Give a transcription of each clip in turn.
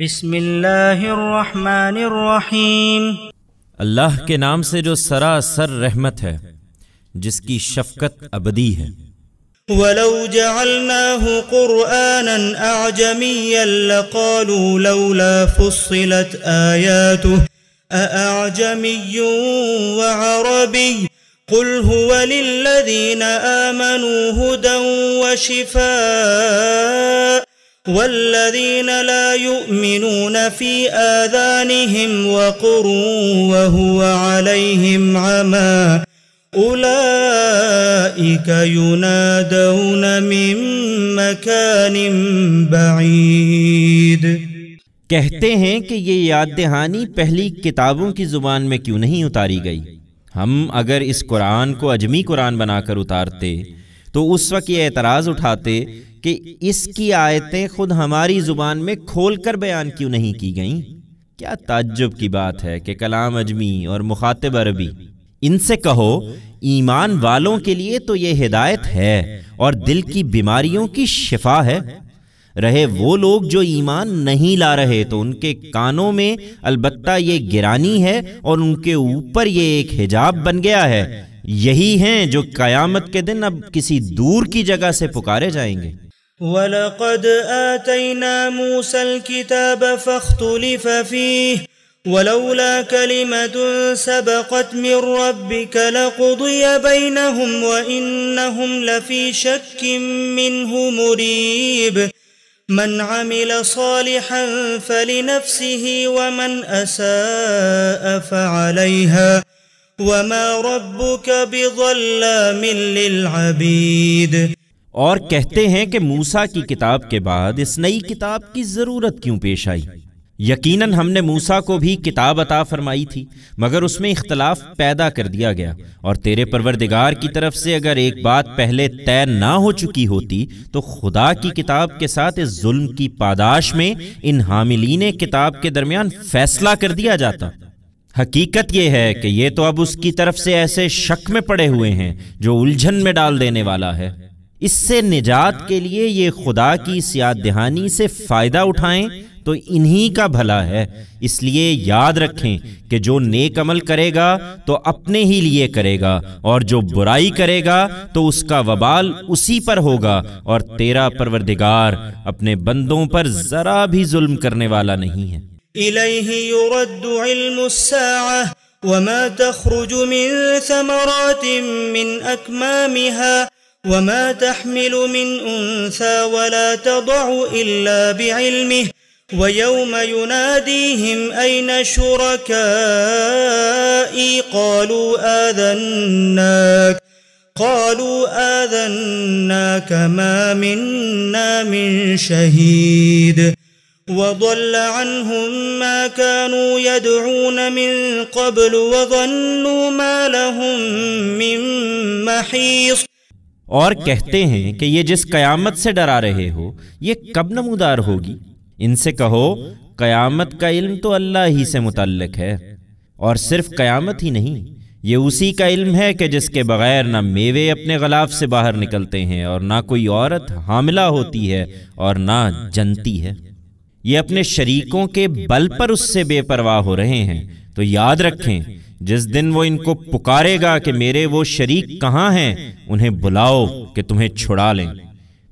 بسم الله الرحمن الرحيم اللہ کے نام سے جو سراسر رحمت ہے جس کی شفقت ابدی ہے ولو جعلناه قرآنا أعجميا لقالوا لولا فصلت آياته أأعجمي وعربي قل هو للذين آمنوا هدى وشفاء والذين لا يؤمنون في آذانهم وقر وهو عليهم عمى أولئك ينادون من مكان بعيد کہتے ہیں کہ یہ یاد دہانی پہلی کتابوں کی زبان میں کیوں نہیں اتاری گئی ہم اگر اس قرآن کو اجمی قرآن بنا کر اتارتے تو اس وقت یہ اعتراض اٹھاتے کہ اس کی آیتیں خود ہماری زبان میں کھول کر بیان کیوں نہیں کی گئیں کیا تعجب کی بات ہے کہ کلام اجمی اور مخاطب عربی ان سے کہو ایمان والوں کے لیے تو یہ ہدایت ہے اور دل کی بیماریوں کی شفا ہے رہے وہ لوگ جو ایمان نہیں لا رہے تو ان کے کانوں میں البتہ یہ گرانی ہے اور ان کے اوپر یہ ایک حجاب بن گیا ہے یہی ہیں جو قیامت کے دن اب کسی دور کی جگہ سے پکارے جائیں گے ولقد آتينا موسى الكتاب فاختلف فيه ولولا كلمة سبقت من ربك لقضي بينهم وإنهم لفي شك منه مريب من عمل صالحا فلنفسه ومن أساء فعليها وما ربك بظلام للعبيد اور کہتے ہیں کہ موسا کی کتاب کے بعد اس نئی کتاب کی ضرورت کیوں پیش آئی یقیناً ہم نے موسا کو بھی کتاب عطا فرمائی تھی مگر اس میں اختلاف پیدا کر دیا گیا اور تیرے پروردگار کی طرف سے اگر ایک بات پہلے طے نہ ہو چکی ہوتی تو خدا کی کتاب کے ساتھ اس ظلم کی پاداش میں ان حاملین کتاب کے درمیان فیصلہ کر دیا جاتا حقیقت یہ ہے کہ یہ تو اب اس کی طرف سے ایسے شک میں پڑے ہوئے ہیں جو الجھن میں ڈال دینے والا ہے اس سے نجات کے لیے یہ خدا کی سیاد دہانی سے فائدہ اٹھائیں تو انہی کا بھلا ہے اس لیے یاد رکھیں کہ جو نیک عمل کرے گا تو اپنے ہی لیے کرے گا اور جو برائی کرے گا تو اس کا وبال اسی پر ہوگا اور تیرا پروردگار اپنے بندوں پر ذرا بھی ظلم کرنے والا نہیں ہے وما تحمل من أنثى ولا تضع إلا بعلمه ويوم يناديهم أين شركائي قالوا آذناك قالوا آذناك ما منا من شهيد وضل عنهم ما كانوا يدعون من قبل وظنوا ما لهم من محيص اور کہتے ہیں کہ یہ جس قیامت سے ڈرا رہے ہو یہ کب نمودار ہوگی ان سے کہو قیامت کا علم تو اللہ ہی سے متعلق ہے اور صرف قیامت ہی نہیں یہ اسی کا علم ہے کہ جس کے بغیر نہ میوے اپنے غلاف سے باہر نکلتے ہیں اور نہ کوئی عورت حاملہ ہوتی ہے اور نہ جنتی ہے یہ اپنے شریکوں کے بل پر اس سے بے پرواہ ہو رہے ہیں تو یاد رکھیں جس دن وہ ان کو پکارے گا کہ میرے وہ شریک کہاں ہیں انہیں بلاؤ کہ تمہیں چھڑا لیں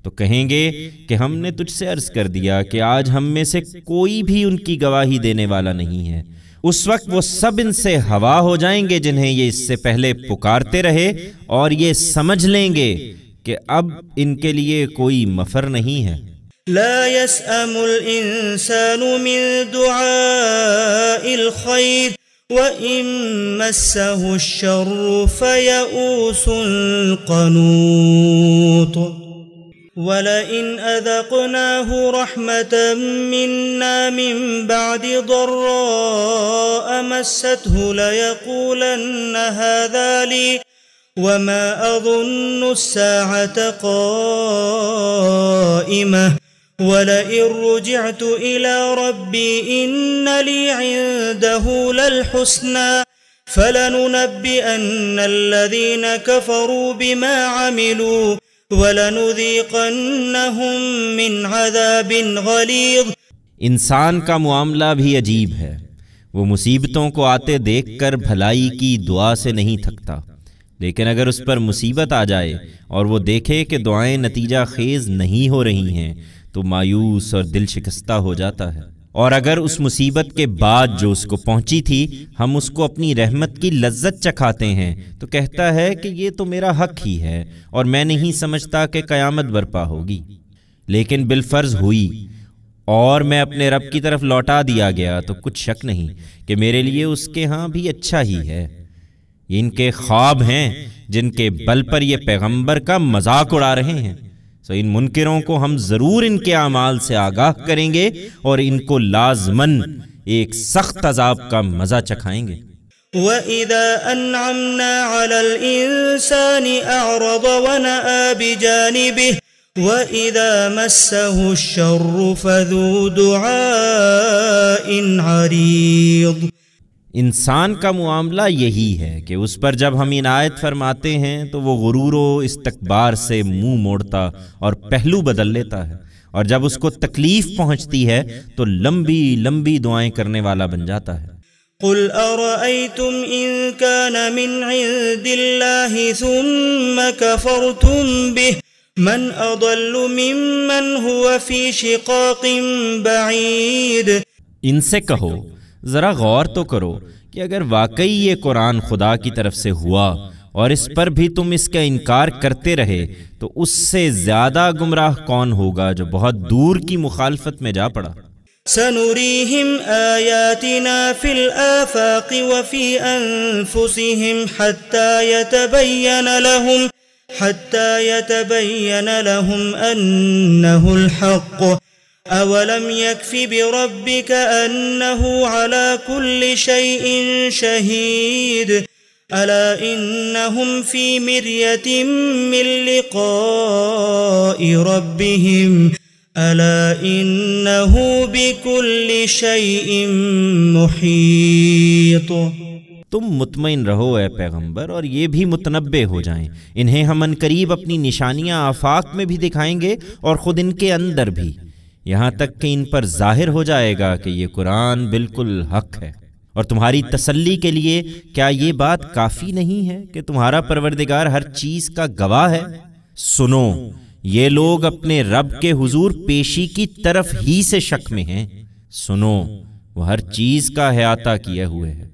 تو کہیں گے کہ ہم نے تجھ سے عرض کر دیا کہ آج ہم میں سے کوئی بھی ان کی گواہی دینے والا نہیں ہے اس وقت وہ سب ان سے ہوا ہو جائیں گے جنہیں یہ اس سے پہلے پکارتے رہے اور یہ سمجھ لیں گے کہ اب ان کے لیے کوئی مفر نہیں ہے لا يسأم من دعاء وإن مسه الشر فيئوس قنوط ولئن أذقناه رحمة منا من بعد ضراء مسته ليقولن هذا لي وما أظن الساعة قائمة ولئن رجعت إلى ربي إن لي عنده للحسنى فلننبئن الذين كفروا بما عملوا ولنذيقنهم من عذاب غليظ इंसान का मामला भी अजीब है वो मुसीबतों को आते देखकर भलाई की दुआ से नहीं थकता लेकिन अगर उस पर मुसीबत आ जाए और वो देखे कि दुआएं नतीजा खेज नहीं हो रही हैं تو مایوس اور دل شکستہ ہو جاتا ہے اور اگر اس مصیبت کے بعد جو اس کو پہنچی تھی ہم اس کو اپنی رحمت کی لذت چکھاتے ہیں تو کہتا ہے کہ یہ تو میرا حق ہی ہے اور میں نہیں سمجھتا کہ قیامت برپا ہوگی لیکن بالفرض ہوئی اور میں اپنے رب کی طرف لوٹا دیا گیا تو کچھ شک نہیں کہ میرے لیے اس کے ہاں بھی اچھا ہی ہے ان کے خواب ہیں جن کے بل پر یہ پیغمبر کا مذاق اڑا رہے ہیں سو ان منکروں کو ہم ضرور ان کے اعمال سے آگاہ کریں گے اور ان کو لازمن ایک سخت عذاب کا مزہ چکھائیں گے وَإِذَا أَنْعَمْنَا عَلَى الْإِنسَانِ أَعْرَضَ وَنَآ بِجَانِبِهِ وَإِذَا مَسَّهُ الشَّرُّ فَذُو دُعَاءٍ عَرِيضٍ انسان کا معاملہ یہی ہے کہ اس پر جب ہم عنایت فرماتے ہیں تو وہ غرور و استقبار سے منہ موڑتا اور پہلو بدل لیتا ہے اور جب اس کو تکلیف پہنچتی ہے تو لمبی لمبی دعائیں کرنے والا بن جاتا ہے قل ان من من عند ثم به هو شقاق سے کہو ذرا غور تو کرو کہ اگر واقعی یہ قرآن خدا کی طرف سے ہوا اور اس پر بھی تم اس کا انکار کرتے رہے تو اس سے زیادہ گمراہ کون ہوگا جو بہت دور کی مخالفت میں جا پڑا سنریہم آیاتنا فی الافاق وفی انفسہم حتی یتبین لہم حتی یتبین لہم انہو الحق حتی یتبین لہم انہو الحق أولم يكف بربك أنه على كل شيء شهيد ألا إنهم في مرية من لقاء ربهم ألا إنه بكل شيء محيط तुम मुतमिन रहो ए पैगंबर और ये भी मुतनबे हो जाएं इन्हें हम अनकरीब अपनी निशानियां आफाक में भी दिखाएंगे और ख़ुद इनके अंदर भी یہاں تک کہ ان پر ظاہر ہو جائے گا کہ یہ قرآن بالکل حق ہے اور تمہاری تسلی کے لیے کیا یہ بات کافی نہیں ہے کہ تمہارا پروردگار ہر چیز کا گواہ ہے سنو یہ لوگ اپنے رب کے حضور پیشی کی طرف ہی سے شک میں ہیں سنو وہ ہر چیز کا احاطہ کیے ہوئے ہے